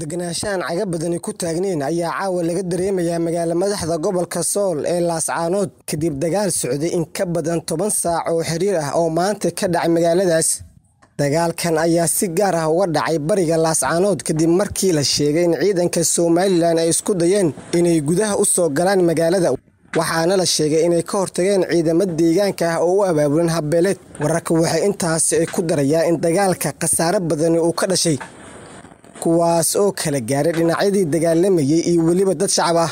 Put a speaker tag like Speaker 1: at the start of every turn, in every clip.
Speaker 1: degenaanshahan caga badani ku taagneen ayaa caawa laga dareemayaa magaalo madaxda gobolka sool ee laascaanood kadib dagaal socday in ka badan toban saac oo xiriir ah oo maanta ka dhacay magaaladaas dagaalkan ayaa si gaar ah uga dhacay bariga laascaanood kadib markii la sheegay in ciidanka somalilan ay isku dayeen inay gudaha u soo galaan magaalada waxaana la sheegay inay ka hortageen ciidamo deegaanka ah oo u abaabulan habeeleed wararka waxay intaasi ay ku darayaa in dagaalka khasaare badani uu ka dhashay kuwaas oo kala gaaray dhinacyadii dagaalamayay iyo weliba dad shacab ah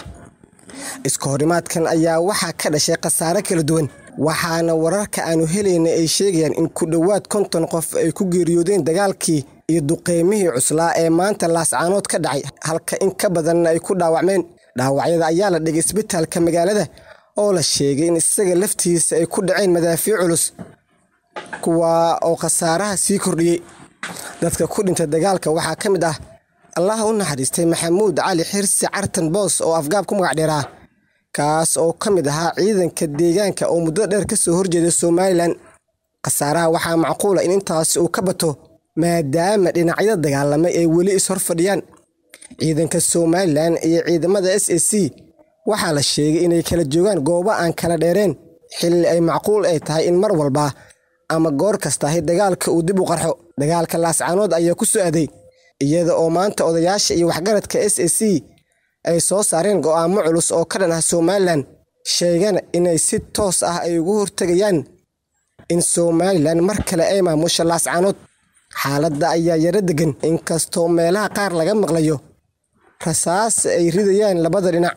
Speaker 1: isku horimaadkan ayaa waxaa ka dhashay khasaare kala duwan waxaana wararka aanu helayna ay sheegayaan in ku dhowaad konton qof ay ku geeriyoodeen dagaalkii iyo duqeymihii cuslaa ee maanta laascaanood ka dhacay halka in ka badanna ay ku dhaawacmeen dhaawacyada ayaa la dhigay isbitaalka magaalada oo la sheegay in isaga laftiisa ay ku dhaceen madaafiic culus kuwa oo khasaaraha sii kordhiyey dadka ku dhintay dagaalka waxaa ka mid ah allaha u naxariistay maxamuud cali xirsi cartan boos oo afgaab ku magac dheeraa kaas oo ka mid ahaa ciidanka deegaanka oo muddo dheer kasoo soo horjeeda somalilan khasaaraha waxaa macquula in intaasi uu ka bato maadaama dhinacyada dagaalamay ay weli is horfadhiyaan ciidanka somalilan iyo ciidamada s a c waxaa la sheegay inay kala joogaan goobo aan kala dheereen xilli ay macquul ay tahay in mar walba ama goor kasta kastaahi dagaalka uu dib u qarxo dagaalka laascaanood ayaa ku so-aday iyada oo maanta odayaasha iyo waxgaradka s a c ay soo saareen go'aamo culus oo ka dhan ah somalilan sheegana inay si toos ah ay ugu hortegayaan in somalilan mar kale ay maamusho laascaanood xaaladda ayaa yaro degan inkastoo meelaha qaar laga maqlayo rasaas ay ridayaan labada dhinac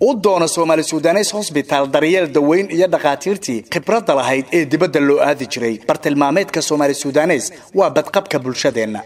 Speaker 2: u doono soomaali sudanes hosbitaal daryeel daweyn iyo dhakhaatiirtii khibradda lahayd ee dibadda loo aadi jiray bartilmaameedka soomaali sudanes waa badqabka bulshadeenna